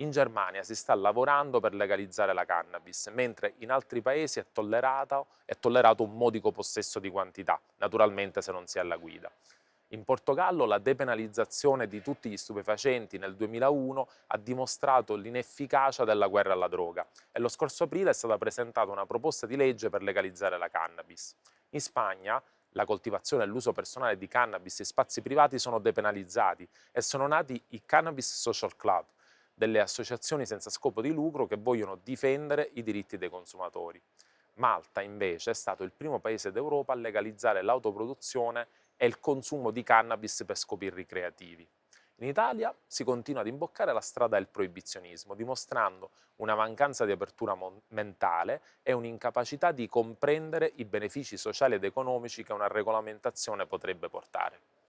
In Germania si sta lavorando per legalizzare la cannabis, mentre in altri paesi è, è tollerato un modico possesso di quantità, naturalmente se non si è alla guida. In Portogallo la depenalizzazione di tutti gli stupefacenti nel 2001 ha dimostrato l'inefficacia della guerra alla droga e lo scorso aprile è stata presentata una proposta di legge per legalizzare la cannabis. In Spagna la coltivazione e l'uso personale di cannabis in spazi privati sono depenalizzati e sono nati i Cannabis Social Club, delle associazioni senza scopo di lucro che vogliono difendere i diritti dei consumatori. Malta invece è stato il primo paese d'Europa a legalizzare l'autoproduzione e il consumo di cannabis per scopi ricreativi. In Italia si continua ad imboccare la strada del proibizionismo, dimostrando una mancanza di apertura mentale e un'incapacità di comprendere i benefici sociali ed economici che una regolamentazione potrebbe portare.